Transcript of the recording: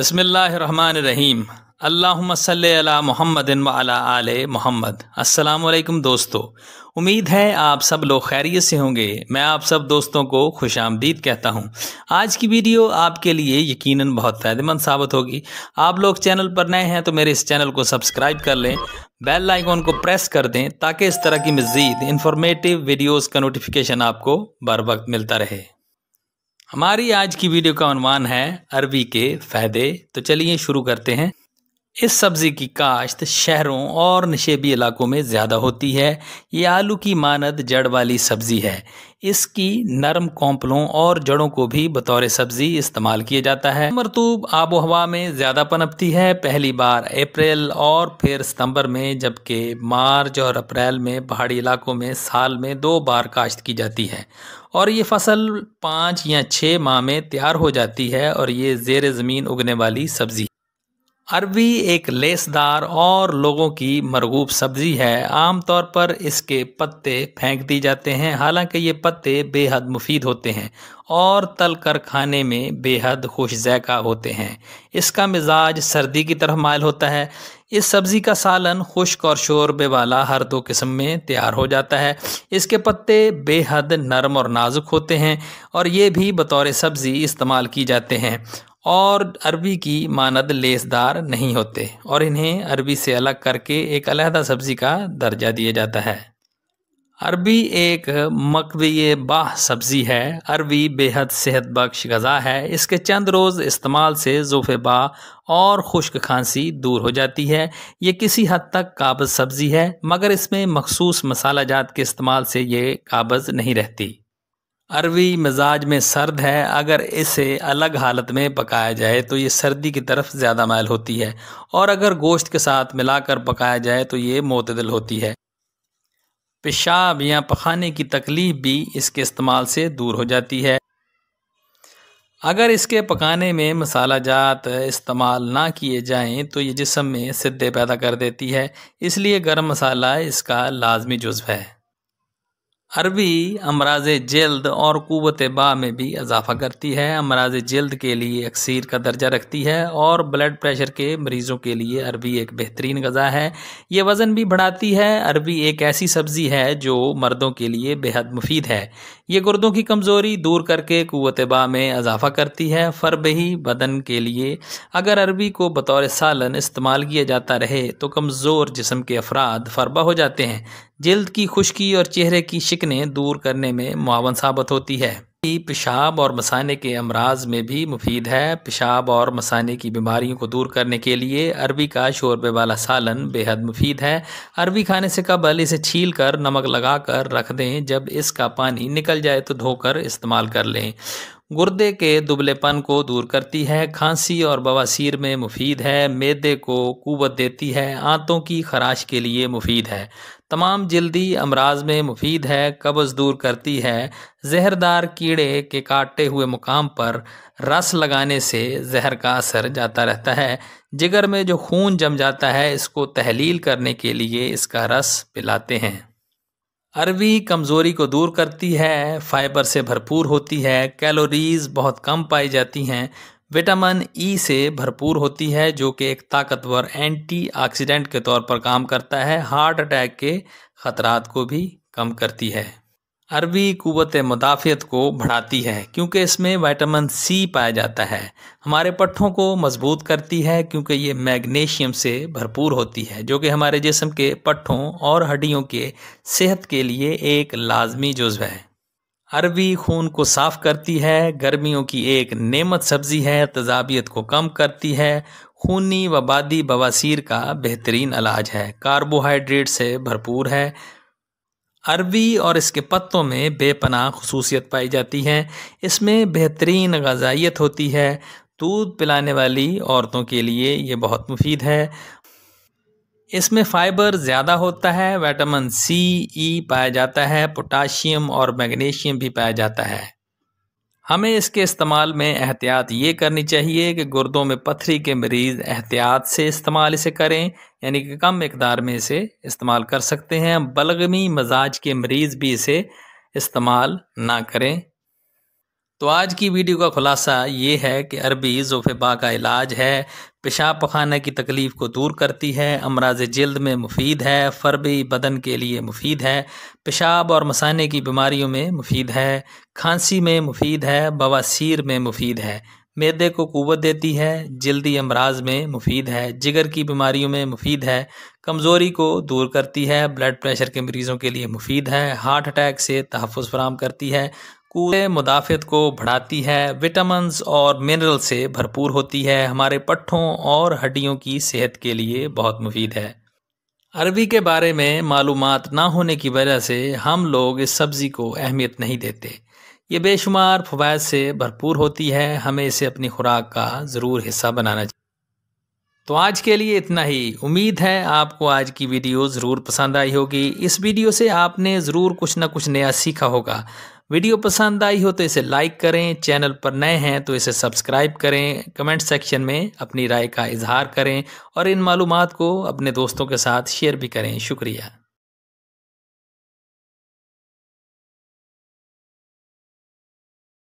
बसमीम अल्लासल मोहम्मद आल मोहम्मद अस्सलाम दोस्तों उम्मीद है आप सब लोग खैरियत से होंगे मैं आप सब दोस्तों को खुश आमदीद कहता हूँ आज की वीडियो आपके लिए यकीनन बहुत फ़ायदेमंद साबित होगी आप लोग चैनल पर नए हैं तो मेरे इस चैनल को सब्सक्राइब कर लें बेल आइकॉन को प्रेस कर दें ताकि इस तरह की मज़ीद इन्फॉर्मेटिव वीडियोज़ का नोटिफिकेशन आपको बर वक्त मिलता रहे हमारी आज की वीडियो का अनुमान है अरबी के फ़ायदे तो चलिए शुरू करते हैं इस सब्ज़ी की काश्त शहरों और नशेबी इलाकों में ज़्यादा होती है ये आलू की मानद जड़ वाली सब्ज़ी है इसकी नरम कोंपलों और जड़ों को भी बतौर सब्ज़ी इस्तेमाल किया जाता है मरतूब आबो हवा में ज़्यादा पनपती है पहली बार अप्रैल और फिर सितंबर में जबकि मार्च और अप्रैल में पहाड़ी इलाकों में साल में दो बार काश्त की जाती है और ये फसल पाँच या छः माह में तैयार हो जाती है और ये जेर ज़मीन उगने वाली सब्ज़ी अरबी एक लेसदार और लोगों की मरगूब सब्जी है आमतौर पर इसके पत्ते फेंक दिए जाते हैं हालांकि ये पत्ते बेहद मुफीद होते हैं और तल कर खाने में बेहद खुश जैका होते हैं इसका मिजाज सर्दी की तरफ मायल होता है इस सब्ज़ी का सालन खुश्क और शोरबे वाला हर दो किस्म में तैयार हो जाता है इसके पत्ते बेहद नरम और नाजुक होते हैं और ये भी बतौर सब्ज़ी इस्तेमाल की जाते हैं और अरबी की मानद लेसदार नहीं होते और इन्हें अरबी से अलग करके एक अलहदा सब्ज़ी का दर्जा दिया जाता है अरबी एक मकदी बाह सब्ज़ी है अरबी बेहद सेहत बख्श गज़ा है इसके चंद रोज़ इस्तेमाल से जोफ़ बा और खुश्क खांसी दूर हो जाती है ये किसी हद तक काबज़ सब्ज़ी है मगर इसमें मखसूस मसाला जात के इस्तेमाल से ये काबज़ नहीं रहती अरबी मिजाज में सर्द है अगर इसे अलग हालत में पकाया जाए तो ये सर्दी की तरफ ज़्यादा मायल होती है और अगर गोश्त के साथ मिलाकर पकाया जाए तो ये मतदल होती है पेशाब या पखाने की तकलीफ़ भी इसके इस्तेमाल से दूर हो जाती है अगर इसके पकाने में मसाला जात इस्तेमाल ना किए जाएं तो ये जिसम में सिद्धे पैदा कर देती है इसलिए गर्म मसाला इसका लाजमी जुज्व है अरबी अमराज जल्द और कुत बा में भी इजाफा करती है अमराज जल्द के लिए अक्सर का दर्जा रखती है और ब्लड प्रेशर के मरीज़ों के लिए अरबी एक बेहतरीन गज़ा है ये वज़न भी बढ़ाती है अरबी एक ऐसी सब्ज़ी है जो मर्दों के लिए बेहद मुफीद है ये गुर्दों की कमज़ोरी दूर करके कुत बा में इजाफा करती है फ़रबही बदन के लिए अगर अरबी को बतौर सालन इस्तेमाल किया जाता रहे तो कमज़ोर जिसम के अफराद फ़रबा हो जाते हैं जल्द की खुश्की और चेहरे की शिकनें दूर करने में मावन साबित होती है पेशाब और मसाने के अमराज में भी मुफीद है पेशाब और मसाने की बीमारियों को दूर करने के लिए अरबी का शोरबे वाला सालन बेहद मुफीद है अरबी खाने से कबल इसे छील कर नमक लगा कर रख दें जब इसका पानी निकल जाए तो धोकर इस्तेमाल कर लें गुर्दे के दुबलेपन को दूर करती है खांसी और बवासीर में मुफीद है मैदे को कुवत देती है आंतों की खराश के लिए मुफीद है तमाम जल्दी अमराज में मुफीद है कब्ज़ दूर करती है जहरदार कीड़े के काटे हुए मुकाम पर रस लगाने से जहर का असर जाता रहता है जिगर में जो खून जम जाता है इसको तहलील करने के लिए इसका रस पिलाते हैं अरबी कमज़ोरी को दूर करती है फाइबर से भरपूर होती है कैलोरीज़ बहुत कम पाई जाती हैं विटामिन ई से भरपूर होती है जो कि एक ताकतवर एंटीऑक्सीडेंट के तौर पर काम करता है हार्ट अटैक के ख़तरात को भी कम करती है अरबी कुत मुदाफ़ियत को बढ़ाती है क्योंकि इसमें विटामिन सी पाया जाता है हमारे पट्ठों को मजबूत करती है क्योंकि ये मैग्नीशियम से भरपूर होती है जो कि हमारे जिसम के पट्ठों और हड्डियों के सेहत के लिए एक लाजमी जुज्व है अरबी खून को साफ़ करती है गर्मियों की एक नेमत सब्ज़ी है तजाबियत को कम करती है खूनी वबादी बवासीर का बेहतरीन इलाज है कार्बोहाइड्रेट से भरपूर है अरबी और इसके पत्तों में बेपनाह खसूसियत पाई जाती है इसमें बेहतरीन गजाइत होती है दूध पिलाने वाली औरतों के लिए ये बहुत मुफीद है इसमें फ़ाइबर ज़्यादा होता है विटामिन सी ई पाया जाता है पोटाशियम और मैग्नीशियम भी पाया जाता है हमें इसके इस्तेमाल में एहतियात ये करनी चाहिए कि गुर्दों में पथरी के मरीज़ एहतियात से इस्तेमाल इसे करें यानी कि कम मकदार में इसे इस्तेमाल कर सकते हैं बलगमी मजाज के मरीज़ भी इसे इस्तेमाल ना करें तो आज की वीडियो का खुलासा ये है कि अरबी जोफेबा का इलाज है पेशाब पखाना की तकलीफ़ को दूर करती है अमराज जल्द में मुफीद है फरबी बदन के लिए मुफीद है पेशाब और मसाने की बीमारियों में मुफीद है खांसी में मुफीद है बवासीर में मुफीद है मैदे को कुवत देती है जल्दी अमराज में मुफीद है जिगर की बीमारियों में मुफीद है कमज़ोरी को दूर करती है ब्लड प्रेशर के मरीज़ों के लिए मुफीद है हार्ट अटैक से तहफ़ फराम करती है कूदे मुदाफ़त को बढ़ाती है विटामिन और मिनरल से भरपूर होती है हमारे पट्ठों और हड्डियों की सेहत के लिए बहुत मुफीद है अरबी के बारे में मालूम ना होने की वजह से हम लोग इस सब्ज़ी को अहमियत नहीं देते ये बेशुमार फवाद से भरपूर होती है हमें इसे अपनी खुराक का ज़रूर हिस्सा बनाना चाहिए तो आज के लिए इतना ही उम्मीद है आपको आज की वीडियो ज़रूर पसंद आई होगी इस वीडियो से आपने ज़रूर कुछ ना कुछ नया सीखा होगा वीडियो पसंद आई हो तो इसे लाइक करें चैनल पर नए हैं तो इसे सब्सक्राइब करें कमेंट सेक्शन में अपनी राय का इजहार करें और इन मालूम को अपने दोस्तों के साथ शेयर भी करें शुक्रिया